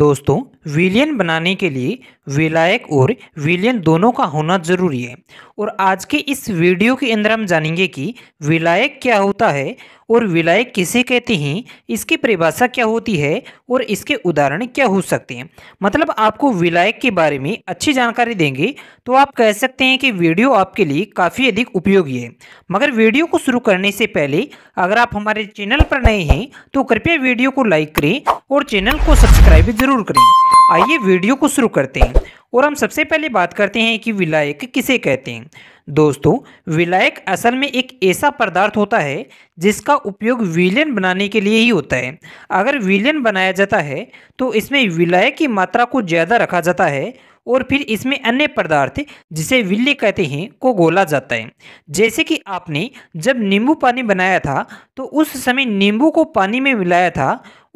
दोस्तों विलियन बनाने के लिए विलायक और विलियन दोनों का होना ज़रूरी है और आज के इस वीडियो के अंदर हम जानेंगे कि विलायक क्या होता है और विलायक किसे कहते हैं इसकी परिभाषा क्या होती है और इसके उदाहरण क्या हो सकते हैं मतलब आपको विलायक के बारे में अच्छी जानकारी देंगे तो आप कह सकते हैं कि वीडियो आपके लिए काफ़ी अधिक उपयोगी है मगर वीडियो को शुरू करने से पहले अगर आप हमारे चैनल पर नए हैं तो कृपया वीडियो को लाइक करें और चैनल को सब्सक्राइब ज़रूर करें आइए वीडियो को शुरू करते हैं और हम सबसे पहले बात करते हैं कि विलायक किसे कहते हैं दोस्तों विलायक असल में एक ऐसा पदार्थ होता है जिसका उपयोग विलयन बनाने के लिए ही होता है अगर विलयन बनाया जाता है तो इसमें विलायक की मात्रा को ज़्यादा रखा जाता है और फिर इसमें अन्य पदार्थ जिसे विल्य कहते हैं को गोला जाता है जैसे कि आपने जब नींबू पानी बनाया था तो उस समय नींबू को पानी में मिलाया था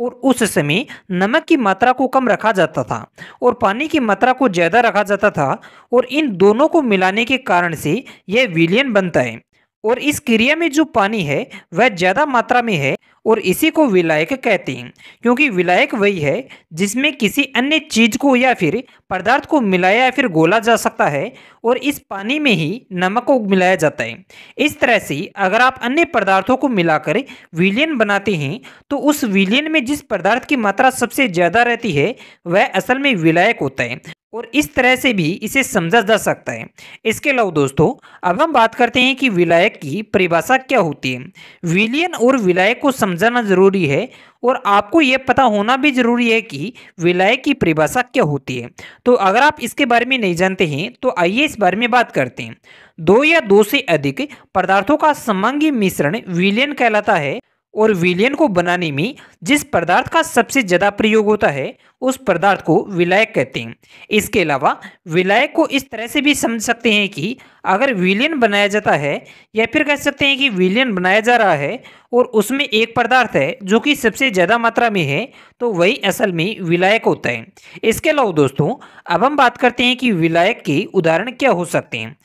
और उस समय नमक की मात्रा को कम रखा जाता था और पानी की मात्रा को ज़्यादा रखा जाता था और इन दोनों को मिलाने के कारण से यह विलियन बनता है और इस क्रिया में जो पानी है वह ज़्यादा मात्रा में है और इसी को विलायक कहते हैं क्योंकि विलायक वही है जिसमें किसी अन्य चीज़ को या फिर पदार्थ को मिलाया या फिर गोला जा सकता है और इस पानी में ही नमक को मिलाया जाता है इस तरह से अगर आप अन्य पदार्थों को मिलाकर विलियन बनाते हैं तो उस विलियन में जिस पदार्थ की मात्रा सबसे ज़्यादा रहती है वह असल में विलायक होता है और इस तरह से भी इसे समझा जा सकता है इसके अलावा दोस्तों अब हम बात करते हैं कि विलायक की परिभाषा क्या होती है विलियन और विलायक को समझाना जरूरी है और आपको यह पता होना भी जरूरी है कि विलायक की परिभाषा क्या होती है तो अगर आप इसके बारे में नहीं जानते हैं तो आइए इस बारे में बात करते हैं दो या दो से अधिक पदार्थों का समांगी मिश्रण विलियन कहलाता है और विलियन को बनाने में जिस पदार्थ का सबसे ज़्यादा प्रयोग होता है उस पदार्थ को विलय कहते हैं इसके अलावा विलय को इस तरह से भी समझ सकते हैं कि अगर विलियन बनाया जाता है या फिर कह सकते हैं कि विलियन बनाया जा रहा है और उसमें एक पदार्थ है जो कि सबसे ज़्यादा मात्रा में है तो वही असल में विलायक होता है इसके अलावा दोस्तों अब हम बात करते हैं कि विलायक के उदाहरण क्या हो सकते हैं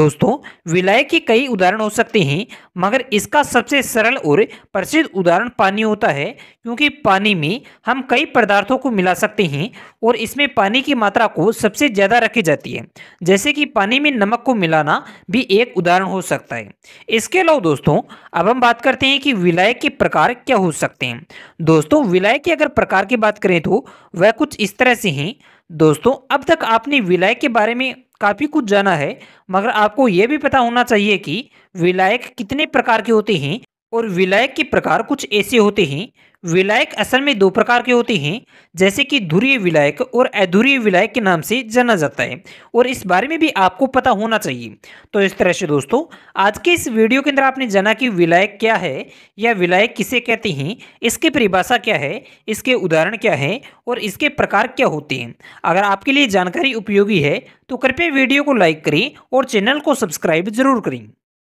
दोस्तों विलायक के कई उदाहरण हो सकते हैं मगर इसका सबसे सरल और प्रसिद्ध उदाहरण पानी होता है क्योंकि पानी में हम कई पदार्थों को मिला सकते हैं और इसमें पानी की मात्रा को सबसे ज़्यादा रखी जाती है जैसे कि पानी में नमक को मिलाना भी एक उदाहरण हो सकता है इसके अलावा दोस्तों अब हम बात करते हैं कि विलायक के प्रकार क्या हो सकते हैं दोस्तों विलायक के अगर प्रकार की बात करें तो वह कुछ इस तरह से हैं दोस्तों अब तक आपने विलायक के बारे में काफ़ी कुछ जाना है मगर आपको ये भी पता होना चाहिए कि विलायक कितने प्रकार के होते हैं और विलायक के प्रकार कुछ ऐसे होते हैं विलायक असल में दो प्रकार के होते हैं जैसे कि धुरीय विलायक और अधूरीय विलायक के नाम से जाना जाता है और इस बारे में भी आपको पता होना चाहिए तो इस तरह से दोस्तों आज के इस वीडियो के अंदर आपने जाना कि विलायक क्या है या विलायक किसे कहते हैं इसकी परिभाषा क्या है इसके उदाहरण क्या है और इसके प्रकार क्या होते हैं अगर आपके लिए जानकारी उपयोगी है तो कृपया वीडियो को लाइक करें और चैनल को सब्सक्राइब जरूर करें